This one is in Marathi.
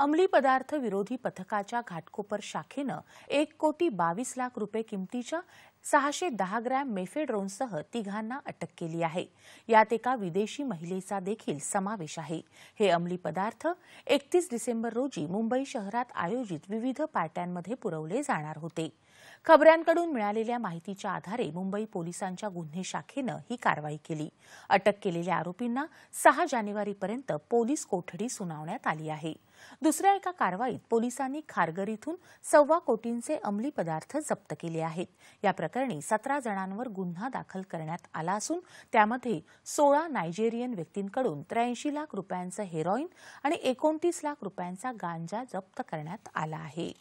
अंमली पदार्थ विरोधी पथकाच्या घाटकोपर शाखेनं एक कोटी बावीस लाख रुपये किमतीच्या सहाशे दहा ग्रॅम मेफेड्रोनसह तिघांना अटक केली आहे यात एका विदेशी महिलेचा देखील समावेश आहे हे अंमली पदार्थ एकतीस डिसेंबर रोजी मुंबई शहरात आयोजित विविध पार्ट्यांमध्ये पुरवले जाणार होते खबऱ्यांकडून मिळालेल्या माहितीच्या आधारे मुंबई पोलिसांच्या गुन्हे शाखेनं ही कारवाई केली अटक केलेल्या आरोपींना सहा जानेवारीपर्यंत पोलीस कोठडी सुनावण्यात आली आहे दुसऱ्या एका कारवाईत पोलिसांनी खारगर इथून सव्वा कोटींचे अंमली पदार्थ जप्त केले आहेत या प्रकरणी सतरा जणांवर गुन्हा दाखल करण्यात आला असून त्यामध्ये सोळा नायजेरियन व्यक्तींकडून त्र्याऐंशी लाख रुपयांचं हेरॉईन आणि एकोणतीस लाख रुपयांचा गांजा जप्त करण्यात आला आहे